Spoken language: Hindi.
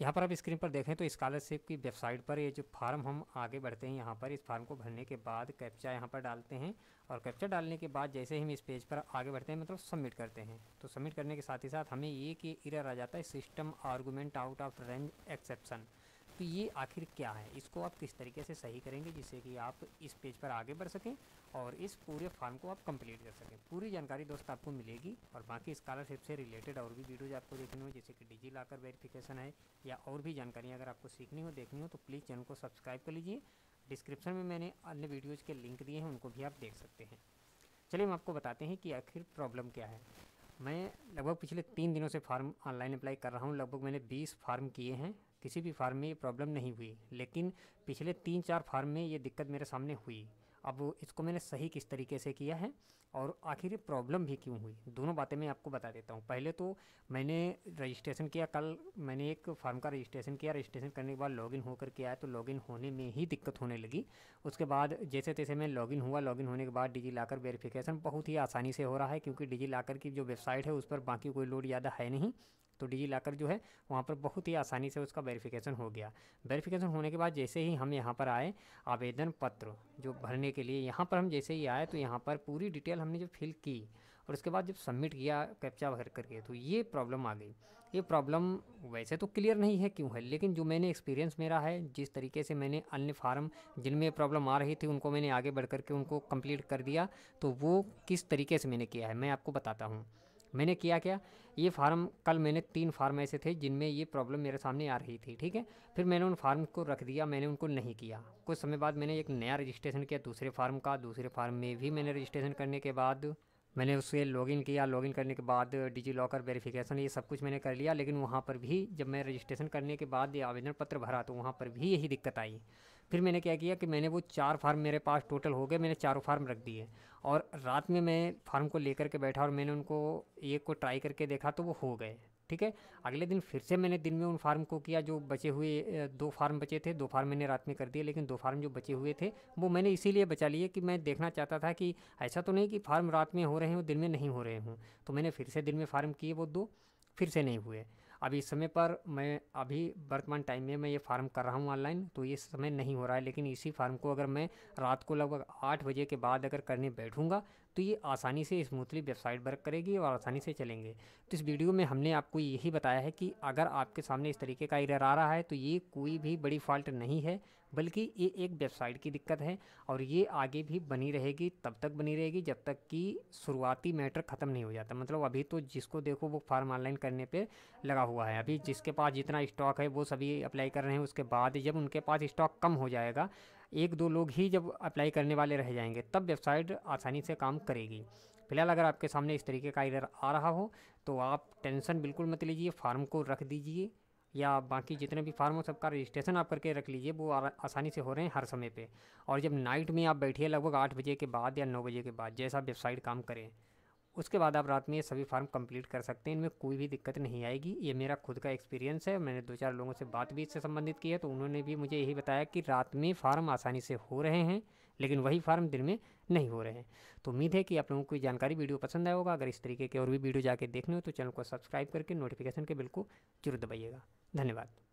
यहाँ पर आप स्क्रीन पर देखें तो स्कॉलरशिप की वेबसाइट पर ये जो फार्म हम आगे बढ़ते हैं यहाँ पर इस फार्म को भरने के बाद कैप्चा यहाँ पर डालते हैं और कैप्चा डालने के बाद जैसे ही हम इस पेज पर आगे बढ़ते हैं मतलब सबमिट करते हैं तो सबमिट करने के साथ ही साथ हमें ये कि इरर आ जाता है system argument out of range exception कि तो ये आखिर क्या है इसको आप किस तरीके से सही करेंगे जिससे कि आप इस पेज पर आगे बढ़ सकें और इस पूरे फॉर्म को आप कंप्लीट कर सकें पूरी जानकारी दोस्त आपको मिलेगी और बाकी स्कॉलरशिप से रिलेटेड और भी वीडियोज़ आपको देखनी हो जैसे कि डिजी लॉकर वेरिफिकेशन है या और भी जानकारी अगर आपको सीखनी हो देखनी हो तो प्लीज़ चैनल को सब्सक्राइब कर लीजिए डिस्क्रिप्शन में मैंने अन्य वीडियोज़ के लिंक दिए हैं उनको भी आप देख सकते हैं चलिए हम आपको बताते हैं कि आखिर प्रॉब्लम क्या है मैं लगभग पिछले तीन दिनों से फार्म ऑनलाइन अप्लाई कर रहा हूँ लगभग मैंने बीस फार्म किए हैं किसी भी फार्म में ये प्रॉब्लम नहीं हुई लेकिन पिछले तीन चार फार्म में ये दिक्कत मेरे सामने हुई अब इसको मैंने सही किस तरीके से किया है और आखिर ये प्रॉब्लम भी क्यों हुई दोनों बातें मैं आपको बता देता हूँ पहले तो मैंने रजिस्ट्रेशन किया कल मैंने एक फार्म का रजिस्ट्रेशन किया रजिस्ट्रेशन करने के बाद लॉगिन होकर के आया तो लॉगिन होने में ही दिक्कत होने लगी उसके बाद जैसे तैसे मैं लॉगिन हुआ लॉगिन होने के बाद डिजी लॉकर वेरीफिकेशन बहुत ही आसानी से हो रहा है क्योंकि डिजी लॉकर की जो वेबसाइट है उस पर बाकी कोई लोड ज़्यादा है नहीं तो डिजी लॉकर जो है वहाँ पर बहुत ही आसानी से उसका वेरिफिकेशन हो गया वेरिफिकेशन होने के बाद जैसे ही हम यहाँ पर आए आवेदन पत्र जो भरने के लिए यहाँ पर हम जैसे ही आए तो यहाँ पर पूरी डिटेल हमने जो फिल की और उसके बाद जब सबमिट किया कैप्चा भर करके तो ये प्रॉब्लम आ गई ये प्रॉब्लम वैसे तो क्लियर नहीं है क्यों है लेकिन जो मैंने एक्सपीरियंस मेरा है जिस तरीके से मैंने अन्य फार्म जिनमें प्रॉब्लम आ रही थी उनको मैंने आगे बढ़ करके उनको कंप्लीट कर दिया तो वो किस तरीके से मैंने किया है मैं आपको बताता हूँ मैंने किया क्या ये फार्म कल मैंने तीन फार्म ऐसे थे जिनमें ये प्रॉब्लम मेरे सामने आ रही थी ठीक है फिर मैंने उन फार्म को रख दिया मैंने उनको नहीं किया कुछ समय बाद मैंने एक नया रजिस्ट्रेशन किया दूसरे फार्म का दूसरे फार्म में भी मैंने रजिस्ट्रेशन करने के बाद मैंने उससे लॉगिन किया लॉगिन करने के बाद डिजी लॉकर वेरीफिकेशन ये सब कुछ मैंने कर लिया लेकिन वहाँ पर भी जब मैं रजिस्ट्रेशन करने के बाद ये आवेदन पत्र भरा तो वहाँ पर भी यही दिक्कत आई फिर मैंने क्या किया कि मैंने वो चार फार्म मेरे पास टोटल हो गए मैंने चारों फार्म रख दिए और रात में मैं फार्म को लेकर के बैठा और मैंने उनको एक को ट्राई करके देखा तो वो हो गए ठीक है अगले दिन फिर से मैंने दिन में उन फार्म को किया जो बचे हुए दो फार्म बचे थे दो फार्म मैंने रात में कर दिए लेकिन दो फार्म जो बचे हुए थे वो मैंने इसीलिए बचा लिए कि मैं देखना चाहता था कि ऐसा तो नहीं कि फार्म रात में हो रहे और दिन में नहीं हो रहे हूँ तो मैंने फिर से दिन में फार्म किए वो दो फिर से नहीं हुए अभी इस समय पर मैं अभी वर्तमान टाइम में मैं ये फार्म कर रहा हूँ ऑनलाइन तो ये समय नहीं हो रहा है लेकिन इसी फार्म को अगर मैं रात को लगभग आठ बजे के बाद अगर करने बैठूँगा तो ये आसानी से स्मूथली वेबसाइट वर्क करेगी और आसानी से चलेंगे तो इस वीडियो में हमने आपको यही बताया है कि अगर आपके सामने इस तरीके का एरर आ रहा है तो ये कोई भी बड़ी फॉल्ट नहीं है बल्कि ये एक वेबसाइट की दिक्कत है और ये आगे भी बनी रहेगी तब तक बनी रहेगी जब तक कि शुरुआती मैटर ख़त्म नहीं हो जाता मतलब अभी तो जिसको देखो वो फार्म ऑनलाइन करने पर लगा हुआ है अभी जिसके पास जितना स्टॉक है वो सभी अप्लाई कर रहे हैं उसके बाद जब उनके पास स्टॉक कम हो जाएगा एक दो लोग ही जब अप्लाई करने वाले रह जाएंगे तब वेबसाइट आसानी से काम करेगी फिलहाल अगर आपके सामने इस तरीके का इधर आ रहा हो तो आप टेंशन बिल्कुल मत लीजिए फार्म को रख दीजिए या बाकी जितने भी फार्म हो सबका रजिस्ट्रेशन आप करके रख लीजिए वो आसानी से हो रहे हैं हर समय पे और जब नाइट में आप बैठिए लगभग आठ बजे के बाद या नौ बजे के बाद जैसा वेबसाइट काम करें उसके बाद आप रात में ये सभी फार्म कंप्लीट कर सकते हैं इनमें कोई भी दिक्कत नहीं आएगी ये मेरा खुद का एक्सपीरियंस है मैंने दो चार लोगों से बात भी इससे संबंधित की है तो उन्होंने भी मुझे यही बताया कि रात में फार्म आसानी से हो रहे हैं लेकिन वही फार्म दिन में नहीं हो रहे हैं तो उम्मीद है कि आप लोगों को जानकारी वीडियो पसंद आया होगा अगर इस तरीके के और भी वीडियो जाके देखने हो तो चैनल को सब्सक्राइब करके नोटिफिकेशन के बिल को जरूर दबाइएगा धन्यवाद